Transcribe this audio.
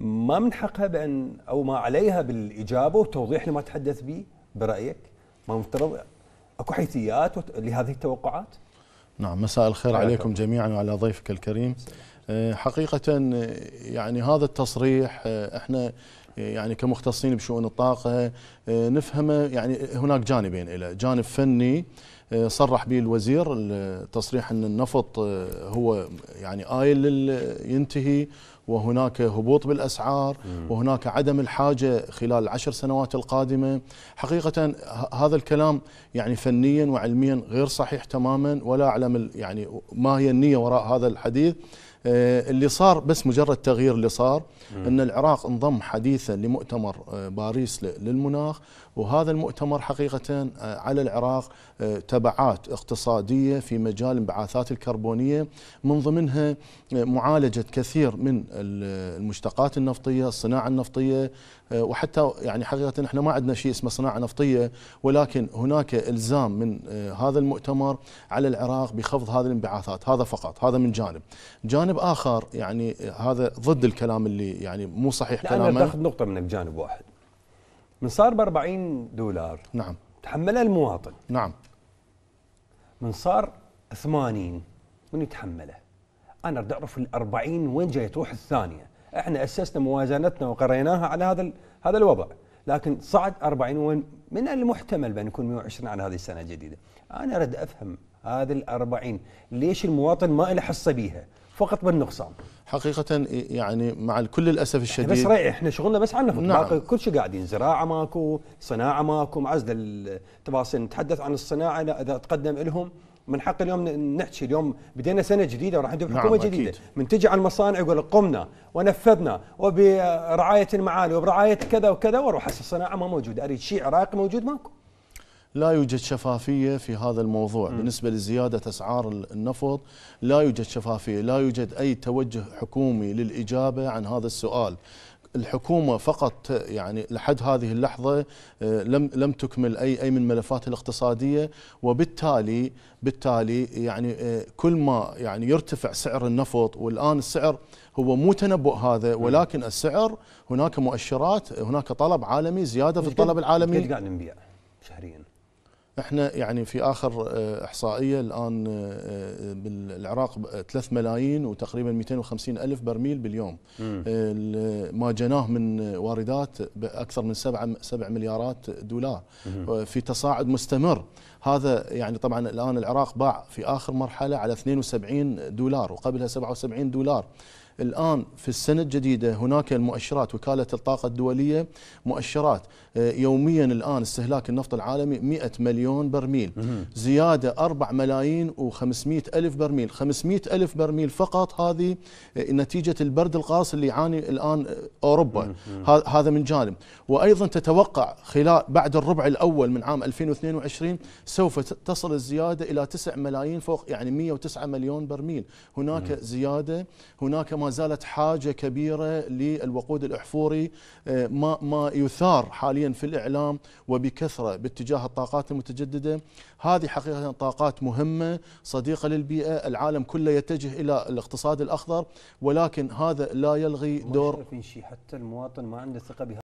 ما من حقها بان او ما عليها بالاجابه وتوضيح لما تحدث به برايك؟ ما مفترض اكو حيثيات لهذه التوقعات؟ نعم مساء الخير عليكم جميعا وعلى ضيفك الكريم. آه، حقيقة آه، يعني هذا التصريح آه، احنا يعني كمختصين بشؤون الطاقة نفهمه يعني هناك جانبين له، جانب فني صرح به الوزير تصريح ان النفط آه، هو يعني آيل ينتهي وهناك هبوط بالاسعار وهناك عدم الحاجه خلال العشر سنوات القادمه حقيقه هذا الكلام يعني فنيا وعلميا غير صحيح تماما ولا اعلم يعني ما هي النيه وراء هذا الحديث آه، اللي صار بس مجرد تغيير اللي صار ان العراق انضم حديثا لمؤتمر آه، باريس للمناخ وهذا المؤتمر حقيقه على العراق تبع تبعات اقتصادية في مجال انبعاثات الكربونية من ضمنها معالجة كثير من المشتقات النفطية الصناعة النفطية آه، وحتى يعني حقيقة احنا ما عندنا شيء اسمه صناعة نفطية ولكن هناك الزام من آه، هذا المؤتمر على العراق بخفض هذه الانبعاثات هذا فقط هذا من جانب جانب آخر يعني هذا ضد الكلام اللي يعني مو صحيح كلامه أنا أخذ نقطة منك جانب واحد من صار ب 40 دولار نعم تحملها المواطن نعم من صار 80 من يتحمله انا اريد اعرف ال 40 وين جاي تروح الثانيه احنا اسسنا موازنتنا وقريناها على هذا هذا الوضع لكن صعد 40 وين من المحتمل بان يكون 120 على هذه السنه الجديده انا اريد افهم هذه ال 40 ليش المواطن ما له حصه بيها فقط بالنقصان حقيقة يعني مع كل الأسف الشديد بس رأي احنا شغلنا بس عنا نعم. باقي كل شيء قاعدين زراعة ماكو صناعة ماكو معزلة التفاصيل نتحدث عن الصناعة إذا تقدم لهم من حق اليوم نحكي اليوم بدينا سنه جديده وراح نجيب حكومه نعم جديده أكيد. من تجي على المصانع يقول قمنا ونفذنا وبرعايه المعالي وبرعايه كذا وكذا واروح هسه الصناعه ما موجوده اريد شيء عراقي موجود ماكو لا يوجد شفافية في هذا الموضوع م. بالنسبة لزيادة أسعار النفط لا يوجد شفافية لا يوجد أي توجه حكومي للإجابة عن هذا السؤال الحكومة فقط يعني لحد هذه اللحظة آه، لم لم تكمل أي أي من ملفات الاقتصادية وبالتالي بالتالي يعني آه، كل ما يعني يرتفع سعر النفط والآن السعر هو مو تنبؤ هذا ولكن السعر هناك مؤشرات هناك طلب عالمي زيادة في الطلب العالمي قاعد نبيع شهريا احنا يعني في اخر آه، احصائيه الان آه، آه، بالعراق 3 ملايين وتقريبا 250 الف برميل باليوم ما جناه من واردات باكثر من 7 7 مليارات دولار في تصاعد مستمر هذا يعني طبعا الان العراق باع في اخر مرحله على 72 دولار وقبلها 77 دولار الآن في السنة الجديدة هناك المؤشرات وكالة الطاقة الدولية مؤشرات آه، يوميا الآن استهلاك النفط العالمي 100 مليون برميل زيادة 4 ملايين و500 ألف برميل 500 ألف برميل فقط هذه آه، نتيجة البرد القاص اللي يعاني الآن آه، أوروبا هذا من جانب وأيضا تتوقع خلال بعد الربع الأول من عام 2022 سوف تصل الزيادة إلى 9 ملايين فوق يعني 109 مليون برميل هناك زيادة هناك ما ما زالت حاجة كبيرة للوقود الأحفوري آه، ما, ما يثار حاليا في الإعلام وبكثرة باتجاه الطاقات المتجددة هذه حقيقة طاقات مهمة صديقة للبيئة العالم كله يتجه إلى الاقتصاد الأخضر ولكن هذا لا يلغي دور حتى المواطن ما عنده ثقة بها